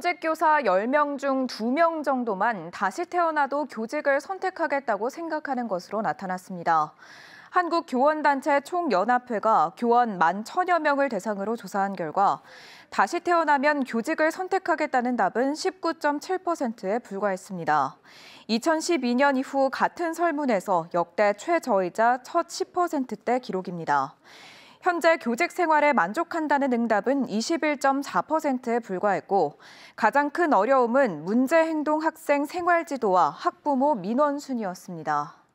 전문교사 10명 중 2명 정도만 다시 태어나도 교직을 선택하겠다고 생각하는 것으로 나타났습니다. 한국교원단체 총연합회가 교원 1만 천여 명을 대상으로 조사한 결과 다시 태어나면 교직을 선택하겠다는 답은 19.7%에 불과했습니다. 2012년 이후 같은 설문에서 역대 최저이자 첫 10%대 기록입니다. 현재 교직 생활에 만족한다는 응답은 21.4%에 불과했고 가장 큰 어려움은 문제행동 학생 생활지도와 학부모 민원 순이었습니다.